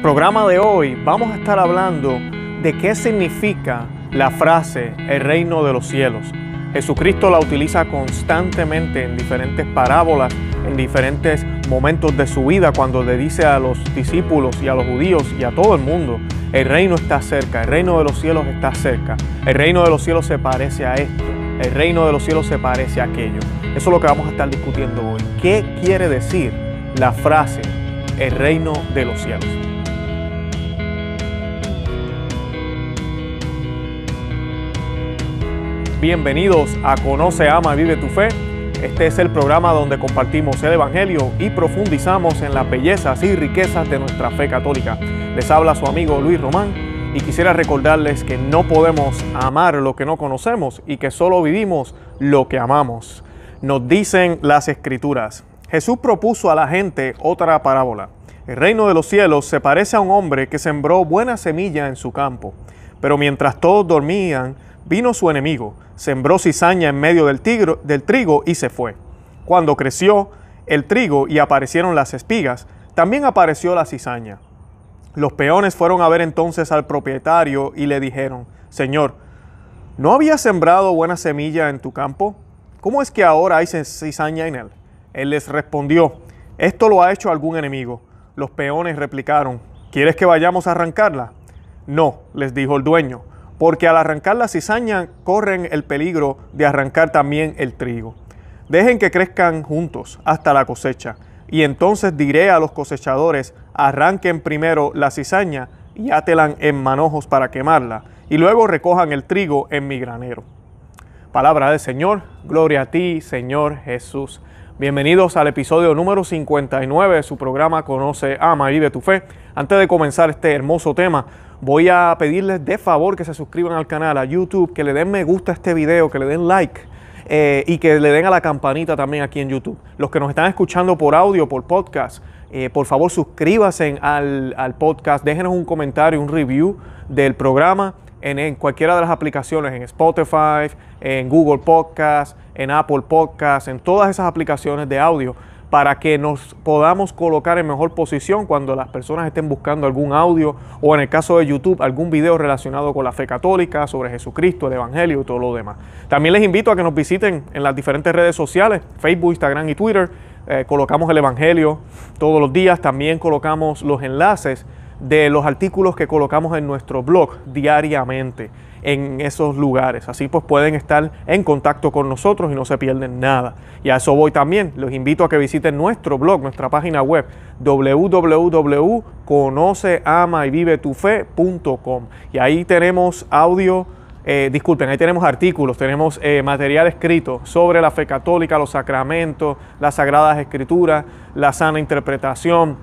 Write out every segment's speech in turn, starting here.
programa de hoy vamos a estar hablando de qué significa la frase el reino de los cielos. Jesucristo la utiliza constantemente en diferentes parábolas, en diferentes momentos de su vida, cuando le dice a los discípulos y a los judíos y a todo el mundo, el reino está cerca, el reino de los cielos está cerca, el reino de los cielos se parece a esto, el reino de los cielos se parece a aquello. Eso es lo que vamos a estar discutiendo hoy. ¿Qué quiere decir la frase el reino de los cielos? Bienvenidos a Conoce, Ama y Vive tu Fe. Este es el programa donde compartimos el Evangelio y profundizamos en las bellezas y riquezas de nuestra fe católica. Les habla su amigo Luis Román y quisiera recordarles que no podemos amar lo que no conocemos y que solo vivimos lo que amamos. Nos dicen las escrituras. Jesús propuso a la gente otra parábola. El reino de los cielos se parece a un hombre que sembró buena semilla en su campo, pero mientras todos dormían, Vino su enemigo, sembró cizaña en medio del, trigo y se fue. Cuando creció el trigo y aparecieron las espigas, también apareció la cizaña. Los peones fueron a ver entonces al propietario y le dijeron, Señor, ¿no habías sembrado buena semilla en tu campo? ¿Cómo es que ahora hay cizaña en él? Él les respondió, esto lo ha hecho algún enemigo. Los peones replicaron, ¿quieres que vayamos a arrancarla? No, les dijo el dueño, porque al arrancar la cizaña corren el peligro de arrancar también el trigo. Dejen que crezcan juntos hasta la cosecha, y entonces diré a los cosechadores, arranquen primero la cizaña y átelan en manojos para quemarla, y luego recojan el trigo en mi granero. Palabra del Señor, gloria a ti, Señor Jesús. Bienvenidos al episodio número 59 de su programa Conoce, Ama y Vive tu Fe. Antes de comenzar este hermoso tema, voy a pedirles de favor que se suscriban al canal, a YouTube, que le den me gusta a este video, que le den like. Eh, y que le den a la campanita también aquí en YouTube. Los que nos están escuchando por audio, por podcast, eh, por favor suscríbanse al, al, podcast, déjenos un comentario, un review del programa en, en cualquiera de las aplicaciones, en Spotify, en Google Podcast, en Apple Podcast, en todas esas aplicaciones de audio, para que nos podamos colocar en mejor posición cuando las personas estén buscando algún audio o en el caso de YouTube algún video relacionado con la fe católica, sobre Jesucristo, el Evangelio y todo lo demás. También les invito a que nos visiten en las diferentes redes sociales, Facebook, Instagram y Twitter. Eh, colocamos el Evangelio todos los días, también colocamos los enlaces de los artículos que colocamos en nuestro blog diariamente en esos lugares. Así pues pueden estar en contacto con nosotros y no se pierden nada. Y a eso voy también. Los invito a que visiten nuestro blog, nuestra página web www.conoceamayvivetufe.com y ahí tenemos audio eh, disculpen, ahí tenemos artículos, tenemos eh, material escrito sobre la fe católica, los sacramentos, las sagradas escrituras, la sana interpretación,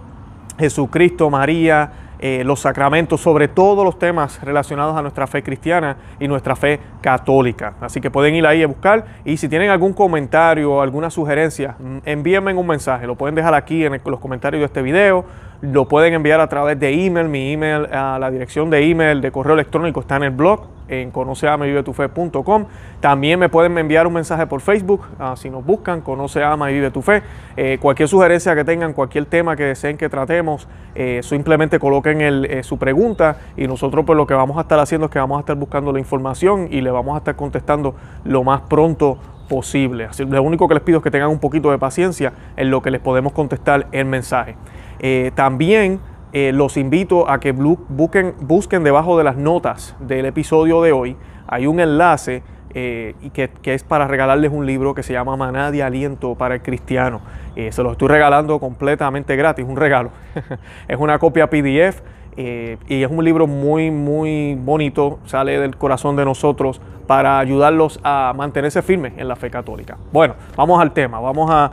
Jesucristo, María, eh, los sacramentos, sobre todos los temas relacionados a nuestra fe cristiana y nuestra fe católica. Así que pueden ir ahí a buscar y si tienen algún comentario o alguna sugerencia, mm, envíenme un mensaje, lo pueden dejar aquí en los comentarios de este video lo pueden enviar a través de email. Mi email, a ah, la dirección de email de correo electrónico está en el blog, en conoceamavivetufe.com. También me pueden enviar un mensaje por Facebook, ah, si nos buscan, conoce, ama y vive tu fe. Eh, cualquier sugerencia que tengan, cualquier tema que deseen que tratemos, eh, simplemente coloquen eh, su pregunta y nosotros pues, lo que vamos a estar haciendo es que vamos a estar buscando la información y le vamos a estar contestando lo más pronto posible. Así, lo único que les pido es que tengan un poquito de paciencia en lo que les podemos contestar el mensaje. Eh, también eh, los invito a que busquen, debajo de las notas del episodio de hoy. Hay un enlace eh, que, es para regalarles un libro que se llama Maná de Aliento para el Cristiano. se lo estoy regalando completamente gratis, un regalo. es una copia PDF eh, y es un libro muy, muy bonito, sale del corazón de nosotros para ayudarlos a mantenerse firmes en la fe católica. Bueno, vamos al tema, vamos a,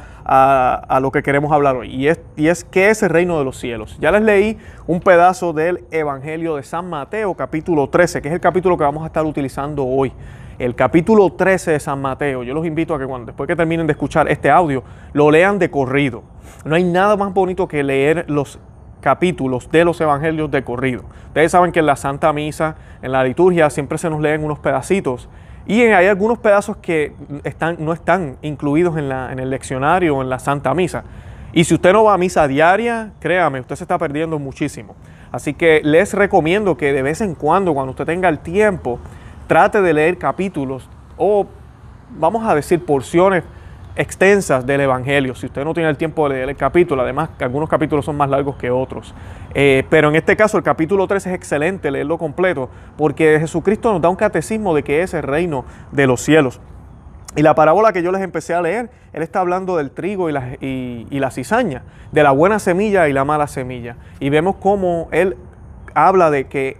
a, lo que queremos hablar hoy, y es, y es qué es el reino de los cielos. Ya les leí un pedazo del Evangelio de San Mateo, capítulo 13, que es el capítulo que vamos a estar utilizando hoy el capítulo 13 de San Mateo. Yo los invito a que cuando después que terminen de escuchar este audio, lo lean de corrido. No hay nada más bonito que leer los capítulos de los evangelios de corrido. Ustedes saben que en la Santa Misa, en la liturgia, siempre se nos leen unos pedacitos. Y hay algunos pedazos que están, no están incluidos en, en el leccionario o en la Santa Misa. Y si usted no va a misa diaria, créame, usted se está perdiendo muchísimo. Así que les recomiendo que de vez en cuando, cuando usted tenga el tiempo, trate de leer capítulos o, vamos a decir, porciones extensas del Evangelio. Si usted no tiene el tiempo de leer el capítulo, además algunos capítulos son más largos que otros. Eh, pero en este caso el capítulo 3 es excelente leerlo completo porque Jesucristo nos da un catecismo de que es el reino de los cielos. Y la parábola que yo les empecé a leer, él está hablando del trigo y la, y la cizaña, de la buena semilla y la mala semilla. Y vemos cómo él habla de que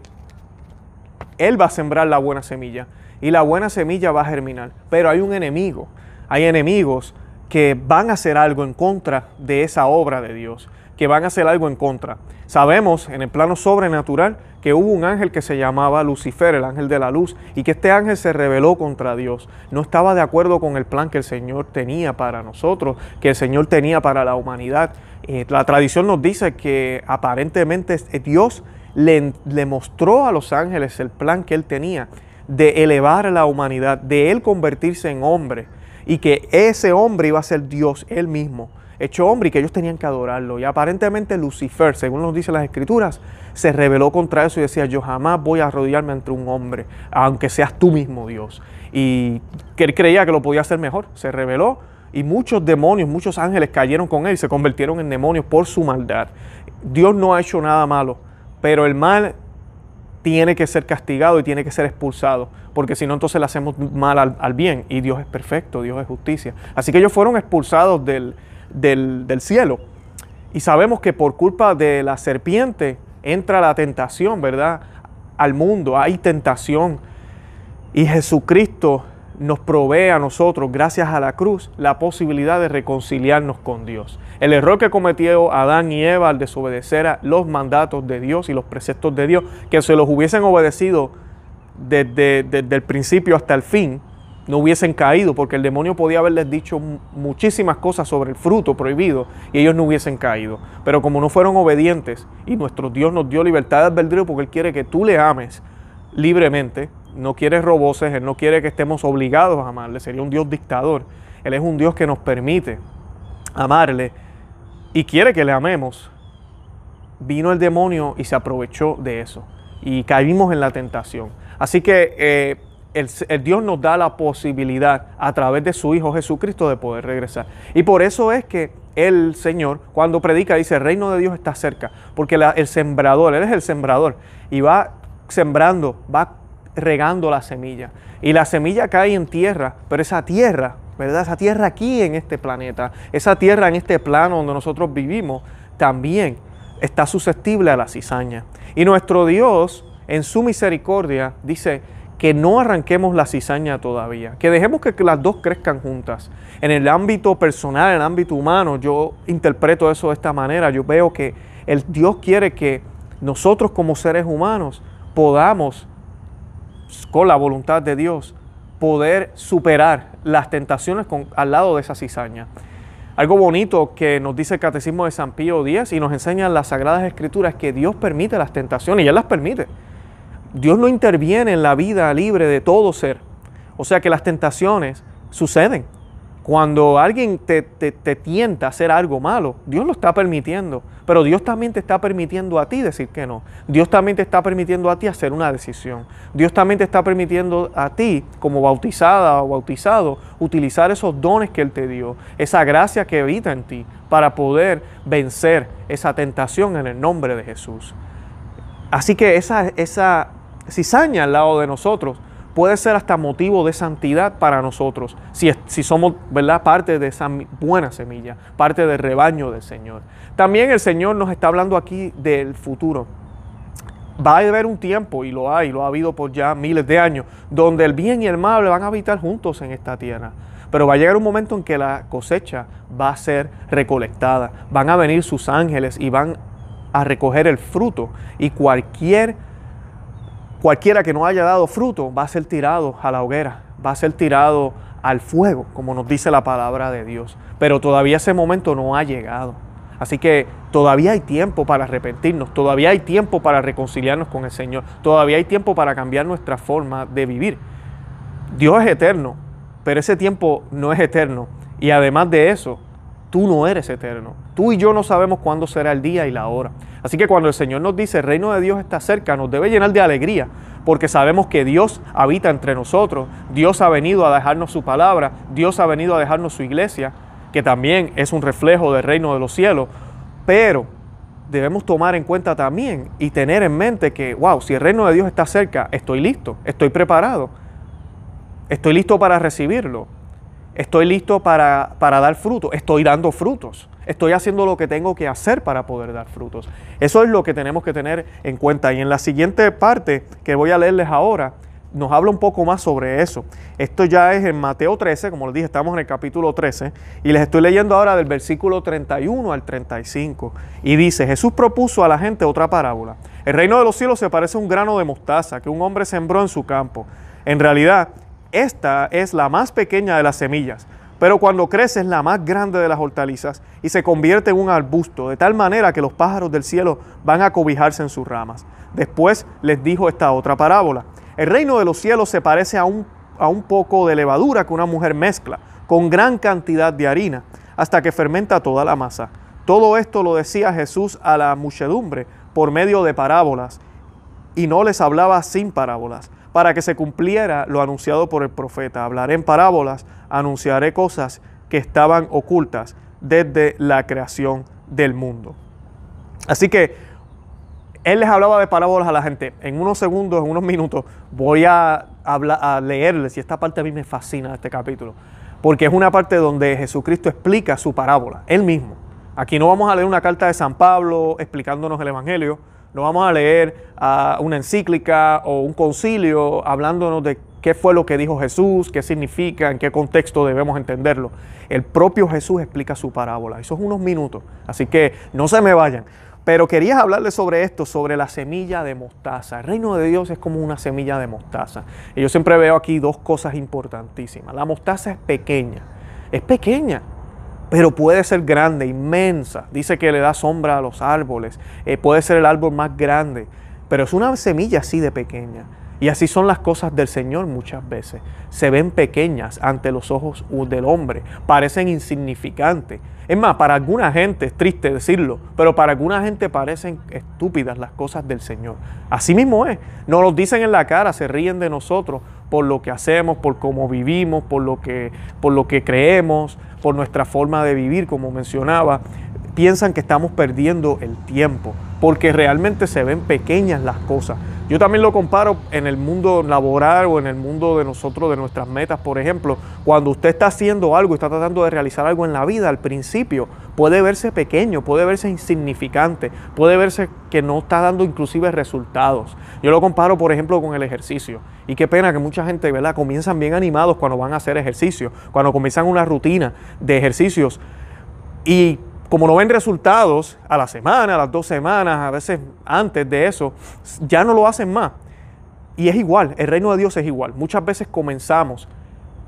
él va a sembrar la buena semilla y la buena semilla va a germinar. Pero hay un enemigo hay enemigos que van a hacer algo en contra de esa obra de Dios, que van a hacer algo en contra. Sabemos en el plano sobrenatural que hubo un ángel que se llamaba Lucifer, el ángel de la luz, y que este ángel se rebeló contra Dios. No estaba de acuerdo con el plan que el Señor tenía para nosotros, que el Señor tenía para la humanidad. Eh, la tradición nos dice que aparentemente Dios le, le mostró a los ángeles el plan que él tenía de elevar a la humanidad, de él convertirse en hombre y que ese hombre iba a ser Dios él mismo, hecho hombre y que ellos tenían que adorarlo. Y aparentemente Lucifer, según nos dicen las escrituras, se rebeló contra eso y decía, yo jamás voy a arrodillarme ante un hombre, aunque seas tú mismo Dios. Y que él creía que lo podía hacer mejor, se rebeló. Y muchos demonios, muchos ángeles cayeron con él y se convirtieron en demonios por su maldad. Dios no ha hecho nada malo, pero el mal tiene que ser castigado y tiene que ser expulsado, porque si no entonces le hacemos mal al, bien y Dios es perfecto, Dios es justicia. Así que ellos fueron expulsados del, del, del cielo y sabemos que por culpa de la serpiente entra la tentación, ¿verdad? Al mundo, hay tentación. Y Jesucristo nos provee a nosotros, gracias a la cruz, la posibilidad de reconciliarnos con Dios. El error que cometió Adán y Eva al desobedecer a los mandatos de Dios y los preceptos de Dios, que se los hubiesen obedecido desde, el principio hasta el fin, no hubiesen caído, porque el demonio podía haberles dicho muchísimas cosas sobre el fruto prohibido y ellos no hubiesen caído. Pero como no fueron obedientes y nuestro Dios nos dio libertad de albedrío porque Él quiere que tú le ames libremente, no quiere roboces, Él no quiere que estemos obligados a amarle, sería un Dios dictador. Él es un Dios que nos permite amarle y quiere que le amemos. Vino el demonio y se aprovechó de eso y caímos en la tentación. Así que eh, el, Dios nos da la posibilidad a través de su Hijo Jesucristo de poder regresar. Y por eso es que el Señor, cuando predica, dice, el reino de Dios está cerca, porque el sembrador, Él es el sembrador, y va sembrando, va regando la semilla. Y la semilla cae en tierra, pero esa tierra, ¿verdad? Esa tierra aquí en este planeta, esa tierra en este plano donde nosotros vivimos, también está susceptible a la cizaña. Y nuestro Dios, en su misericordia, dice que no arranquemos la cizaña todavía, que dejemos que las dos crezcan juntas. En el ámbito personal, en el ámbito humano, yo interpreto eso de esta manera. Yo veo que el Dios quiere que nosotros como seres humanos podamos con la voluntad de Dios, poder superar las tentaciones con, al lado de esa cizaña. Algo bonito que nos dice el Catecismo de San Pío X y nos enseñan las Sagradas Escrituras que Dios permite las tentaciones y Él las permite. Dios no interviene en la vida libre de todo ser. O sea que las tentaciones suceden, cuando alguien te, tienta a hacer algo malo, Dios lo está permitiendo. Pero Dios también te está permitiendo a ti decir que no. Dios también te está permitiendo a ti hacer una decisión. Dios también te está permitiendo a ti, como bautizada o bautizado, utilizar esos dones que Él te dio, esa gracia que evita en ti, para poder vencer esa tentación en el nombre de Jesús. Así que esa, esa cizaña al lado de nosotros puede ser hasta motivo de santidad para nosotros, si, si somos ¿verdad? parte de esa buena semilla, parte del rebaño del Señor. También el Señor nos está hablando aquí del futuro. Va a haber un tiempo, y lo hay, lo ha habido por ya miles de años, donde el bien y el mal van a habitar juntos en esta tierra. Pero va a llegar un momento en que la cosecha va a ser recolectada. Van a venir sus ángeles y van a recoger el fruto. Y cualquier Cualquiera que no haya dado fruto va a ser tirado a la hoguera, va a ser tirado al fuego, como nos dice la palabra de Dios. Pero todavía ese momento no ha llegado. Así que todavía hay tiempo para arrepentirnos, todavía hay tiempo para reconciliarnos con el Señor, todavía hay tiempo para cambiar nuestra forma de vivir. Dios es eterno, pero ese tiempo no es eterno. Y además de eso, Tú no eres eterno. Tú y yo no sabemos cuándo será el día y la hora. Así que cuando el Señor nos dice, el reino de Dios está cerca, nos debe llenar de alegría, porque sabemos que Dios habita entre nosotros. Dios ha venido a dejarnos su palabra. Dios ha venido a dejarnos su iglesia, que también es un reflejo del reino de los cielos. Pero debemos tomar en cuenta también y tener en mente que, wow, si el reino de Dios está cerca, estoy listo, estoy preparado, estoy listo para recibirlo. Estoy listo para, dar frutos. Estoy dando frutos. Estoy haciendo lo que tengo que hacer para poder dar frutos. Eso es lo que tenemos que tener en cuenta. Y en la siguiente parte que voy a leerles ahora, nos habla un poco más sobre eso. Esto ya es en Mateo 13, como les dije, estamos en el capítulo 13, y les estoy leyendo ahora del versículo 31 al 35. Y dice, Jesús propuso a la gente otra parábola. El reino de los cielos se parece a un grano de mostaza que un hombre sembró en su campo. En realidad, esta es la más pequeña de las semillas, pero cuando crece es la más grande de las hortalizas y se convierte en un arbusto, de tal manera que los pájaros del cielo van a cobijarse en sus ramas. Después les dijo esta otra parábola. El reino de los cielos se parece a un, a un poco de levadura que una mujer mezcla con gran cantidad de harina hasta que fermenta toda la masa. Todo esto lo decía Jesús a la muchedumbre por medio de parábolas y no les hablaba sin parábolas para que se cumpliera lo anunciado por el profeta. Hablaré en parábolas, anunciaré cosas que estaban ocultas desde la creación del mundo. Así que él les hablaba de parábolas a la gente. En unos segundos, en unos minutos, voy a, hablar, a leerles, y esta parte a mí me fascina este capítulo, porque es una parte donde Jesucristo explica su parábola, él mismo. Aquí no vamos a leer una carta de San Pablo explicándonos el Evangelio, no vamos a leer una encíclica o un concilio hablándonos de qué fue lo que dijo Jesús, qué significa, en qué contexto debemos entenderlo. El propio Jesús explica su parábola. Eso es unos minutos, así que no se me vayan. Pero quería hablarles sobre esto, sobre la semilla de mostaza. El reino de Dios es como una semilla de mostaza. Y yo siempre veo aquí dos cosas importantísimas. La mostaza es pequeña, es pequeña, pero puede ser grande, inmensa. Dice que le da sombra a los árboles, eh, puede ser el árbol más grande, pero es una semilla así de pequeña. Y así son las cosas del Señor muchas veces. Se ven pequeñas ante los ojos del hombre, parecen insignificantes. Es más, para alguna gente es triste decirlo, pero para alguna gente parecen estúpidas las cosas del Señor. Así mismo es. Nos lo dicen en la cara, se ríen de nosotros, por lo que hacemos, por cómo vivimos, por lo que, por lo que creemos, por nuestra forma de vivir, como mencionaba piensan que estamos perdiendo el tiempo, porque realmente se ven pequeñas las cosas. Yo también lo comparo en el mundo laboral o en el mundo de nosotros, de nuestras metas, por ejemplo. Cuando usted está haciendo algo, está tratando de realizar algo en la vida, al principio puede verse pequeño, puede verse insignificante, puede verse que no está dando inclusive resultados. Yo lo comparo, por ejemplo, con el ejercicio. Y qué pena que mucha gente, ¿verdad? Comienzan bien animados cuando van a hacer ejercicio, cuando comienzan una rutina de ejercicios y como no ven resultados a la semana, a las dos semanas, a veces antes de eso, ya no lo hacen más. Y es igual, el reino de Dios es igual. Muchas veces comenzamos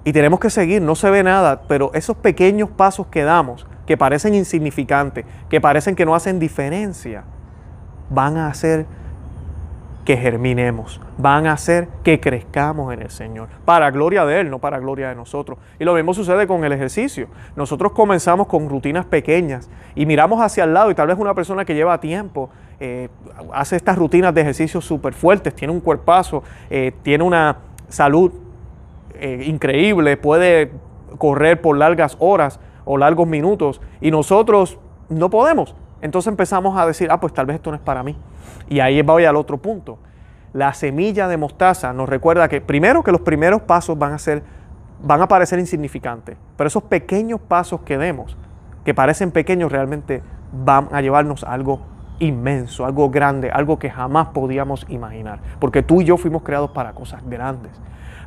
y tenemos que seguir, no se ve nada, pero esos pequeños pasos que damos, que parecen insignificantes, que parecen que no hacen diferencia, van a hacer que germinemos, van a hacer que crezcamos en el Señor, para gloria de Él, no para gloria de nosotros. Y lo mismo sucede con el ejercicio. Nosotros comenzamos con rutinas pequeñas y miramos hacia el lado y tal vez una persona que lleva tiempo eh, hace estas rutinas de ejercicio súper fuertes, tiene un cuerpazo, eh, tiene una salud eh, increíble, puede correr por largas horas o largos minutos y nosotros no podemos. Entonces empezamos a decir, ah, pues tal vez esto no es para mí. Y ahí voy al otro punto. La semilla de mostaza nos recuerda que primero que los primeros pasos van a ser van a parecer insignificantes, pero esos pequeños pasos que demos, que parecen pequeños, realmente van a llevarnos a algo inmenso, algo grande, algo que jamás podíamos imaginar, porque tú y yo fuimos creados para cosas grandes.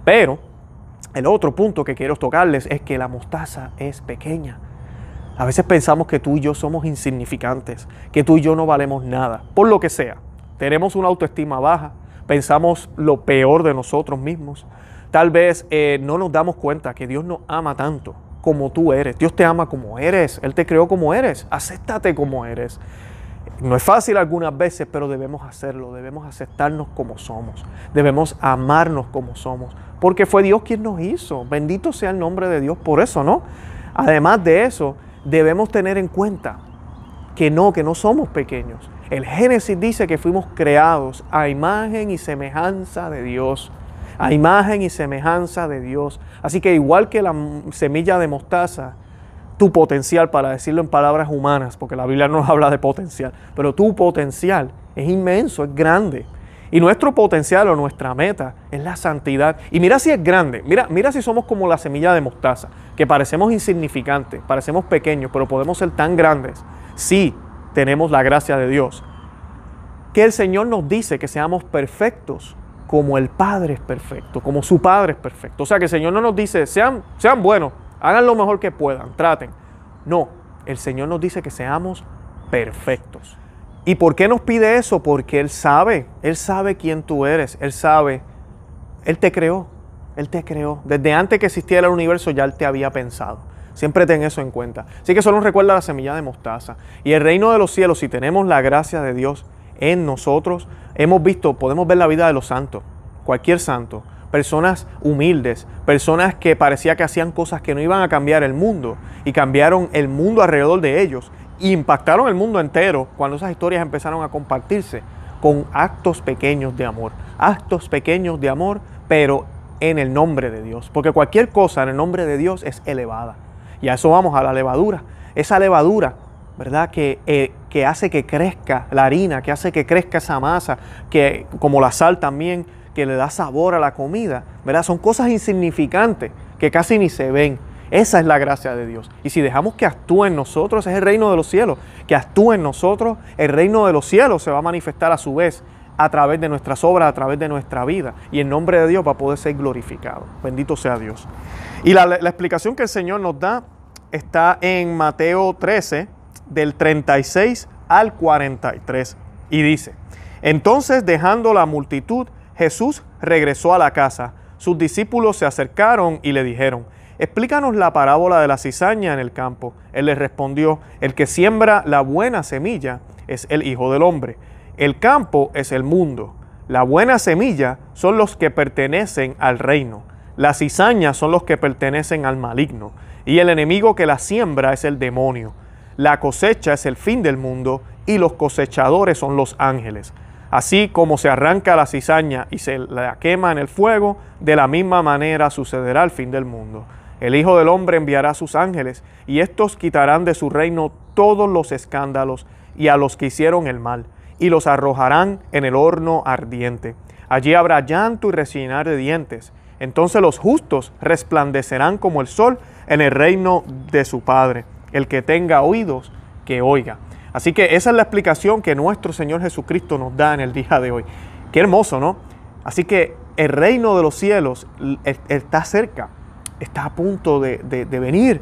Pero el otro punto que quiero tocarles es que la mostaza es pequeña, a veces pensamos que tú y yo somos insignificantes, que tú y yo no valemos nada, por lo que sea. Tenemos una autoestima baja, pensamos lo peor de nosotros mismos. Tal vez eh, no nos damos cuenta que Dios nos ama tanto como tú eres. Dios te ama como eres, Él te creó como eres, acéptate como eres. No es fácil algunas veces, pero debemos hacerlo, debemos aceptarnos como somos, debemos amarnos como somos, porque fue Dios quien nos hizo. Bendito sea el nombre de Dios por eso, ¿no? Además de eso, debemos tener en cuenta que no, que no somos pequeños. El Génesis dice que fuimos creados a imagen y semejanza de Dios. A imagen y semejanza de Dios. Así que igual que la semilla de mostaza, tu potencial, para decirlo en palabras humanas, porque la Biblia no habla de potencial, pero tu potencial es inmenso, es grande. Y nuestro potencial o nuestra meta es la santidad. Y mira si es grande, mira, mira si somos como la semilla de mostaza, que parecemos insignificantes, parecemos pequeños, pero podemos ser tan grandes si tenemos la gracia de Dios. Que el Señor nos dice que seamos perfectos como el Padre es perfecto, como su Padre es perfecto. O sea que el Señor no nos dice, sean, sean buenos, hagan lo mejor que puedan, traten. No, el Señor nos dice que seamos perfectos. ¿Y por qué nos pide eso? Porque Él sabe, Él sabe quién tú eres, Él sabe, Él te creó, Él te creó. Desde antes que existiera el universo ya Él te había pensado. Siempre ten eso en cuenta. Así que solo nos recuerda la semilla de mostaza. Y el reino de los cielos, si tenemos la gracia de Dios en nosotros, hemos visto, podemos ver la vida de los santos, cualquier santo, personas humildes, personas que parecía que hacían cosas que no iban a cambiar el mundo y cambiaron el mundo alrededor de ellos impactaron el mundo entero cuando esas historias empezaron a compartirse con actos pequeños de amor. Actos pequeños de amor, pero en el nombre de Dios. Porque cualquier cosa en el nombre de Dios es elevada. Y a eso vamos, a la levadura. Esa levadura, ¿verdad? Que, eh, que hace que crezca la harina, que hace que crezca esa masa, que como la sal también, que le da sabor a la comida, ¿verdad? Son cosas insignificantes que casi ni se ven, esa es la gracia de Dios. Y si dejamos que actúe en nosotros, es el reino de los cielos. Que actúe en nosotros, el reino de los cielos se va a manifestar a su vez a través de nuestras obras, a través de nuestra vida. Y en nombre de Dios va a poder ser glorificado. Bendito sea Dios. Y la, la explicación que el Señor nos da está en Mateo 13, del 36 al 43. Y dice, entonces dejando la multitud, Jesús regresó a la casa. Sus discípulos se acercaron y le dijeron, Explícanos la parábola de la cizaña en el campo. Él les respondió, el que siembra la buena semilla es el Hijo del Hombre. El campo es el mundo. La buena semilla son los que pertenecen al reino. La cizaña son los que pertenecen al maligno. Y el enemigo que la siembra es el demonio. La cosecha es el fin del mundo y los cosechadores son los ángeles. Así como se arranca la cizaña y se la quema en el fuego, de la misma manera sucederá el fin del mundo. El Hijo del Hombre enviará a sus ángeles, y estos quitarán de su reino todos los escándalos y a los que hicieron el mal, y los arrojarán en el horno ardiente. Allí habrá llanto y resinar de dientes. Entonces los justos resplandecerán como el sol en el reino de su Padre. El que tenga oídos, que oiga. Así que esa es la explicación que nuestro Señor Jesucristo nos da en el día de hoy. Qué hermoso, ¿no? Así que el reino de los cielos está cerca está a punto de, venir.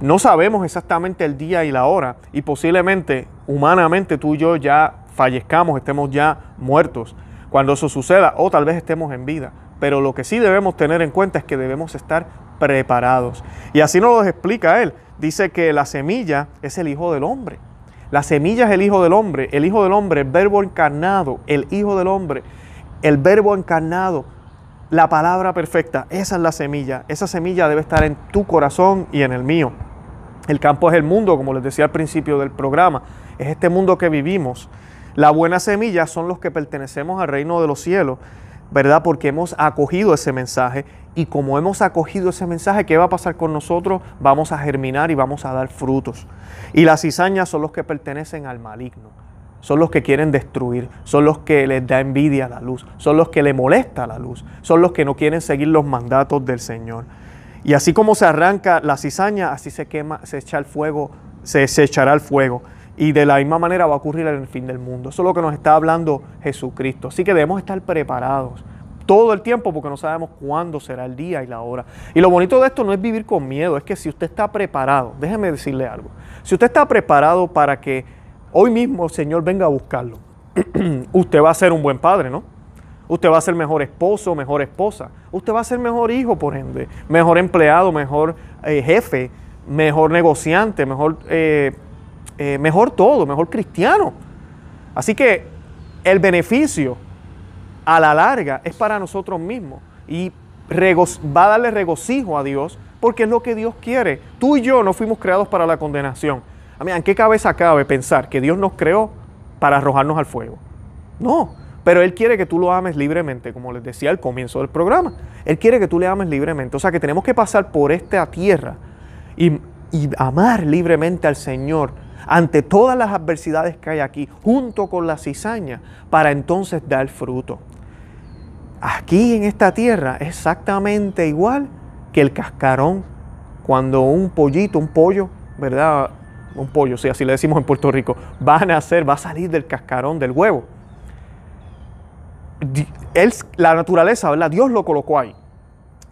No sabemos exactamente el día y la hora y posiblemente humanamente tú y yo ya fallezcamos, estemos ya muertos cuando eso suceda o tal vez estemos en vida. Pero lo que sí debemos tener en cuenta es que debemos estar preparados. Y así nos lo explica él. Dice que la semilla es el Hijo del Hombre. La semilla es el Hijo del Hombre. El Hijo del Hombre, el verbo encarnado, el Hijo del Hombre, el verbo encarnado la palabra perfecta, esa es la semilla. Esa semilla debe estar en tu corazón y en el mío. El campo es el mundo, como les decía al principio del programa. Es este mundo que vivimos. La buena semillas son los que pertenecemos al reino de los cielos, ¿verdad? Porque hemos acogido ese mensaje y como hemos acogido ese mensaje, ¿qué va a pasar con nosotros? Vamos a germinar y vamos a dar frutos. Y las cizañas son los que pertenecen al maligno son los que quieren destruir, son los que les da envidia a la luz, son los que le molesta la luz, son los que no quieren seguir los mandatos del Señor. Y así como se arranca la cizaña, así se quema, se echa el fuego, se, se echará el fuego. Y de la misma manera va a ocurrir en el fin del mundo. Eso es lo que nos está hablando Jesucristo. Así que debemos estar preparados todo el tiempo porque no sabemos cuándo será el día y la hora. Y lo bonito de esto no es vivir con miedo, es que si usted está preparado, déjeme decirle algo, si usted está preparado para que Hoy mismo, Señor, venga a buscarlo. usted va a ser un buen padre, ¿no? Usted va a ser mejor esposo, mejor esposa. Usted va a ser mejor hijo, por ende. Mejor empleado, mejor eh, jefe, mejor negociante, mejor, eh, eh, mejor todo, mejor cristiano. Así que el beneficio a la larga es para nosotros mismos. Y va a darle regocijo a Dios porque es lo que Dios quiere. Tú y yo no fuimos creados para la condenación a ¿en qué cabeza cabe pensar que Dios nos creó para arrojarnos al fuego? No, pero Él quiere que tú lo ames libremente, como les decía al comienzo del programa. Él quiere que tú le ames libremente. O sea que tenemos que pasar por esta tierra y, y amar libremente al Señor ante todas las adversidades que hay aquí, junto con la cizaña, para entonces dar fruto. Aquí en esta tierra exactamente igual que el cascarón cuando un pollito, un pollo, ¿verdad? un pollo, si así le decimos en Puerto Rico, va a nacer, va a salir del cascarón del huevo. la naturaleza, Dios lo colocó ahí,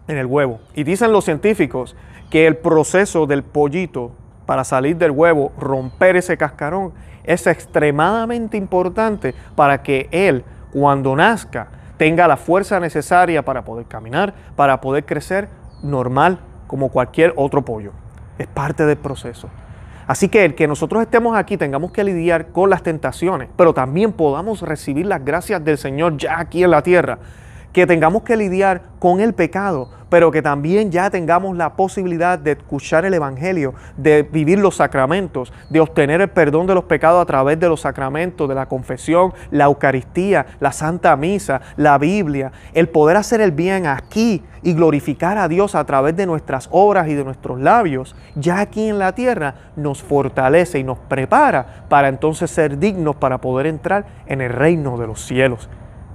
en el huevo. Y dicen los científicos que el proceso del pollito para salir del huevo, romper ese cascarón, es extremadamente importante para que él, cuando nazca, tenga la fuerza necesaria para poder caminar, para poder crecer normal como cualquier otro pollo. Es parte del proceso. Así que el que nosotros estemos aquí tengamos que lidiar con las tentaciones, pero también podamos recibir las gracias del Señor ya aquí en la tierra que tengamos que lidiar con el pecado, pero que también ya tengamos la posibilidad de escuchar el Evangelio, de vivir los sacramentos, de obtener el perdón de los pecados a través de los sacramentos, de la confesión, la Eucaristía, la Santa Misa, la Biblia, el poder hacer el bien aquí y glorificar a Dios a través de nuestras obras y de nuestros labios, ya aquí en la tierra, nos fortalece y nos prepara para entonces ser dignos para poder entrar en el reino de los cielos.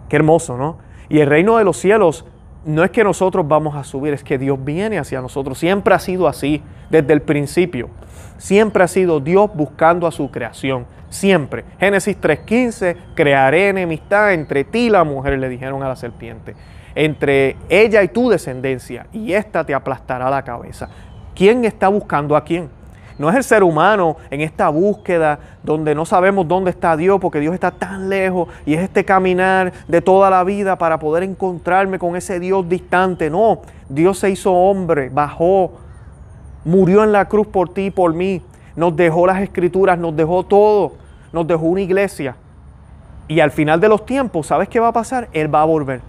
Qué hermoso, ¿no? Y el reino de los cielos no es que nosotros vamos a subir, es que Dios viene hacia nosotros. Siempre ha sido así, desde el principio. Siempre ha sido Dios buscando a su creación. Siempre. Génesis 3.15, crearé enemistad entre ti y la mujer, le dijeron a la serpiente. Entre ella y tu descendencia, y ésta te aplastará la cabeza. ¿Quién está buscando a quién? No es el ser humano en esta búsqueda donde no sabemos dónde está Dios porque Dios está tan lejos y es este caminar de toda la vida para poder encontrarme con ese Dios distante. No, Dios se hizo hombre, bajó, murió en la cruz por ti y por mí. Nos dejó las escrituras, nos dejó todo, nos dejó una iglesia. Y al final de los tiempos, ¿sabes qué va a pasar? Él va a volver.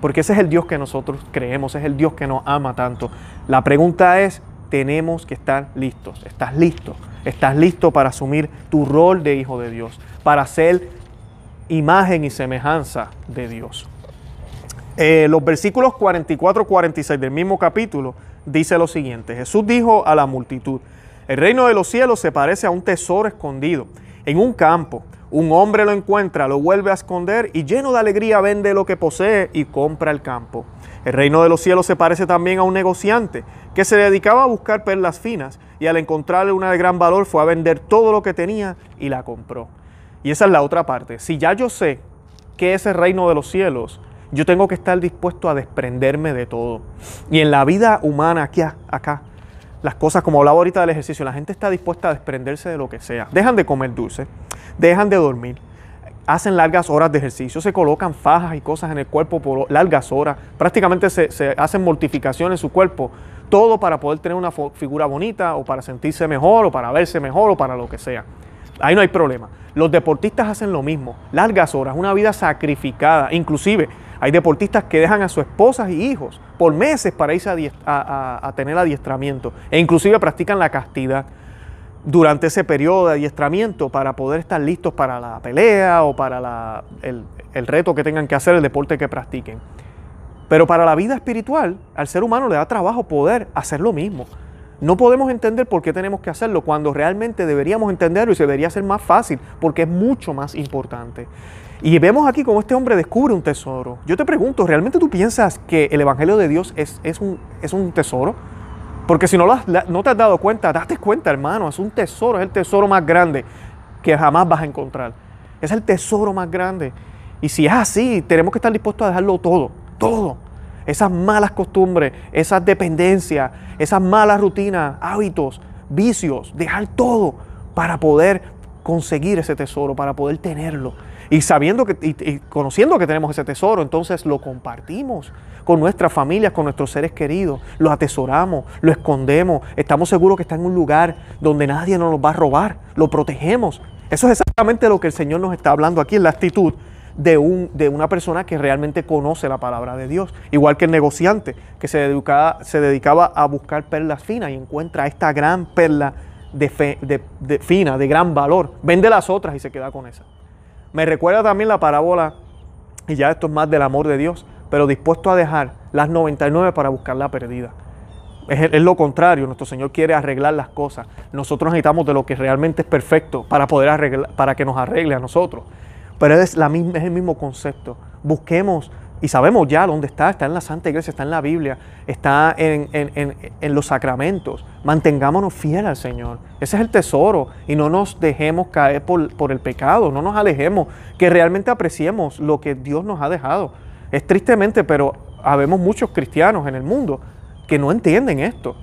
Porque ese es el Dios que nosotros creemos, es el Dios que nos ama tanto. La pregunta es, tenemos que estar listos. Estás listo. Estás listo para asumir tu rol de hijo de Dios, para ser imagen y semejanza de Dios. Eh, los versículos 44 46 del mismo capítulo dice lo siguiente. Jesús dijo a la multitud, el reino de los cielos se parece a un tesoro escondido en un campo. Un hombre lo encuentra, lo vuelve a esconder y lleno de alegría vende lo que posee y compra el campo. El reino de los cielos se parece también a un negociante que se dedicaba a buscar perlas finas y al encontrarle una de gran valor fue a vender todo lo que tenía y la compró. Y esa es la otra parte. Si ya yo sé que es el reino de los cielos, yo tengo que estar dispuesto a desprenderme de todo. Y en la vida humana, aquí, acá, las cosas, como hablaba ahorita del ejercicio, la gente está dispuesta a desprenderse de lo que sea. Dejan de comer dulce, dejan de dormir, hacen largas horas de ejercicio, se colocan fajas y cosas en el cuerpo por largas horas, prácticamente se, hacen mortificaciones en su cuerpo todo para poder tener una figura bonita o para sentirse mejor o para verse mejor o para lo que sea. Ahí no hay problema. Los deportistas hacen lo mismo, largas horas, una vida sacrificada. Inclusive hay deportistas que dejan a sus esposas y hijos por meses para irse a, tener adiestramiento. E inclusive practican la castidad durante ese periodo de adiestramiento para poder estar listos para la pelea o para el reto que tengan que hacer, el deporte que practiquen. Pero para la vida espiritual, al ser humano le da trabajo poder hacer lo mismo. No podemos entender por qué tenemos que hacerlo cuando realmente deberíamos entenderlo y se debería ser más fácil porque es mucho más importante. Y vemos aquí cómo este hombre descubre un tesoro. Yo te pregunto, ¿realmente tú piensas que el Evangelio de Dios es, un, es un, tesoro? Porque si no, no te has dado cuenta, date cuenta hermano, es un tesoro, es el tesoro más grande que jamás vas a encontrar. Es el tesoro más grande. Y si es así, tenemos que estar dispuestos a dejarlo todo todo. Esas malas costumbres, esas dependencias, esas malas rutinas, hábitos, vicios, dejar todo para poder conseguir ese tesoro, para poder tenerlo. Y sabiendo que, y, conociendo que tenemos ese tesoro, entonces lo compartimos con nuestras familias, con nuestros seres queridos, lo atesoramos, lo escondemos, estamos seguros que está en un lugar donde nadie nos lo va a robar, lo protegemos. Eso es exactamente lo que el Señor nos está hablando aquí en la actitud de, un, de una persona que realmente conoce la palabra de Dios. Igual que el negociante que se, se dedicaba a buscar perlas finas y encuentra esta gran perla de, de, fina, de gran valor. Vende las otras y se queda con esa. Me recuerda también la parábola, y ya esto es más del amor de Dios, pero dispuesto a dejar las 99 para buscar la perdida. Es, es, lo contrario, nuestro Señor quiere arreglar las cosas. Nosotros necesitamos de lo que realmente es perfecto para poder arreglar, para que nos arregle a nosotros. Pero es, la misma, es el mismo concepto. Busquemos y sabemos ya dónde está, está en la Santa Iglesia, está en la Biblia, está en, los sacramentos. Mantengámonos fieles al Señor. Ese es el tesoro y no nos dejemos caer por, por, el pecado, no nos alejemos, que realmente apreciemos lo que Dios nos ha dejado. Es tristemente, pero habemos muchos cristianos en el mundo que no entienden esto,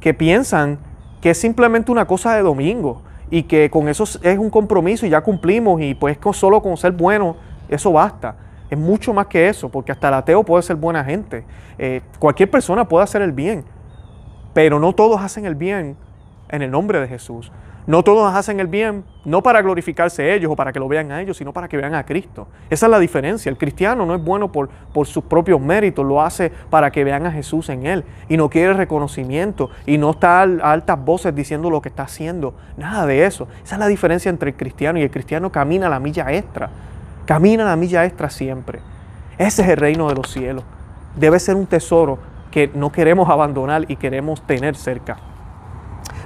que piensan que es simplemente una cosa de domingo, y que con eso es un compromiso y ya cumplimos y pues con, solo con ser bueno eso basta. Es mucho más que eso, porque hasta el ateo puede ser buena gente. Eh, cualquier persona puede hacer el bien, pero no todos hacen el bien en el nombre de Jesús. No todos hacen el bien, no para glorificarse ellos o para que lo vean a ellos, sino para que vean a Cristo. Esa es la diferencia. El cristiano no es bueno por, por sus propios méritos, lo hace para que vean a Jesús en él y no quiere reconocimiento y no está a altas voces diciendo lo que está haciendo. Nada de eso. Esa es la diferencia entre el cristiano y el cristiano camina la milla extra. Camina la milla extra siempre. Ese es el reino de los cielos. Debe ser un tesoro que no queremos abandonar y queremos tener cerca.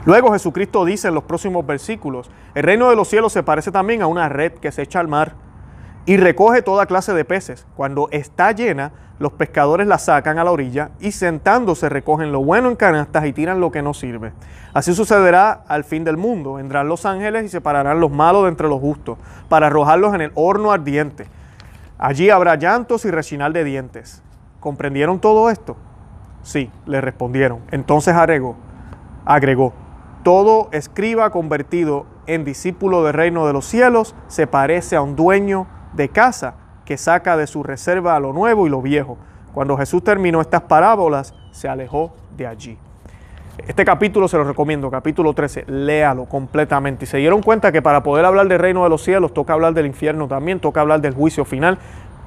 Luego Jesucristo dice en los próximos versículos, el reino de los cielos se parece también a una red que se echa al mar y recoge toda clase de peces. Cuando está llena, los pescadores la sacan a la orilla y sentándose recogen lo bueno en canastas y tiran lo que no sirve. Así sucederá al fin del mundo. Vendrán los ángeles y separarán los malos de entre los justos para arrojarlos en el horno ardiente. Allí habrá llantos y rechinar de dientes. ¿Comprendieron todo esto? Sí, le respondieron. Entonces agregó, agregó, todo escriba convertido en discípulo del reino de los cielos se parece a un dueño de casa que saca de su reserva lo nuevo y lo viejo. Cuando Jesús terminó estas parábolas, se alejó de allí. Este capítulo se lo recomiendo, capítulo 13, léalo completamente. Y se dieron cuenta que para poder hablar del reino de los cielos toca hablar del infierno también, toca hablar del juicio final.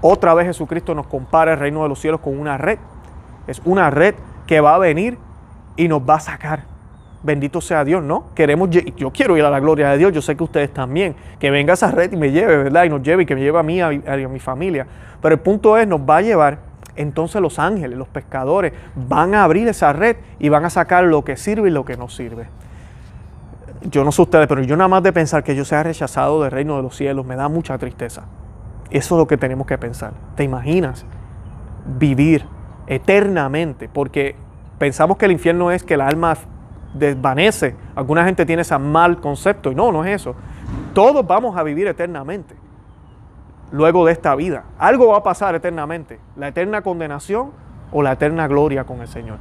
Otra vez Jesucristo nos compara el reino de los cielos con una red. Es una red que va a venir y nos va a sacar Bendito sea Dios, ¿no? Queremos, yo quiero ir a la gloria de Dios, yo sé que ustedes también, que venga esa red y me lleve, ¿verdad? Y nos lleve y que me lleve a mí, a, a, mi familia. Pero el punto es, nos va a llevar, entonces los ángeles, los pescadores, van a abrir esa red y van a sacar lo que sirve y lo que no sirve. Yo no sé ustedes, pero yo nada más de pensar que yo sea rechazado del reino de los cielos me da mucha tristeza. Eso es lo que tenemos que pensar. ¿Te imaginas vivir eternamente? Porque pensamos que el infierno es que el alma desvanece. Alguna gente tiene ese mal concepto y no, no es eso. Todos vamos a vivir eternamente luego de esta vida. Algo va a pasar eternamente, la eterna condenación o la eterna gloria con el Señor.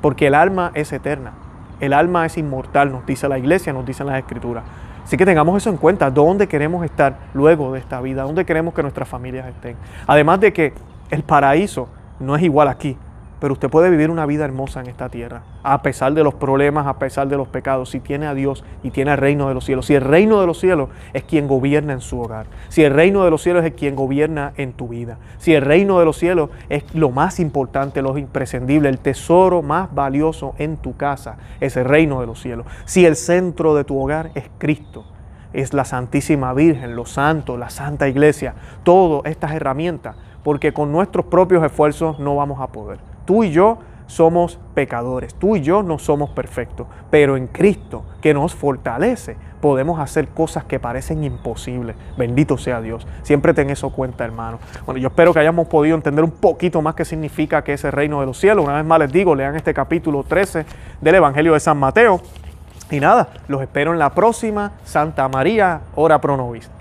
Porque el alma es eterna, el alma es inmortal, nos dice la iglesia, nos dicen las escrituras. Así que tengamos eso en cuenta, dónde queremos estar luego de esta vida, dónde queremos que nuestras familias estén. Además de que el paraíso no es igual aquí, pero usted puede vivir una vida hermosa en esta tierra, a pesar de los problemas, a pesar de los pecados, si tiene a Dios y tiene al reino de los cielos. Si el reino de los cielos es quien gobierna en su hogar, si el reino de los cielos es quien gobierna en tu vida, si el reino de los cielos es lo más importante, lo imprescindible, el tesoro más valioso en tu casa, es el reino de los cielos. Si el centro de tu hogar es Cristo, es la Santísima Virgen, los santos, la Santa Iglesia, todas estas herramientas, porque con nuestros propios esfuerzos no vamos a poder. Tú y yo somos pecadores, tú y yo no somos perfectos, pero en Cristo que nos fortalece podemos hacer cosas que parecen imposibles. Bendito sea Dios. Siempre ten eso en cuenta, hermano. Bueno, yo espero que hayamos podido entender un poquito más qué significa que ese reino de los cielos. Una vez más les digo, lean este capítulo 13 del Evangelio de San Mateo. Y nada, los espero en la próxima Santa María, hora Pronovista.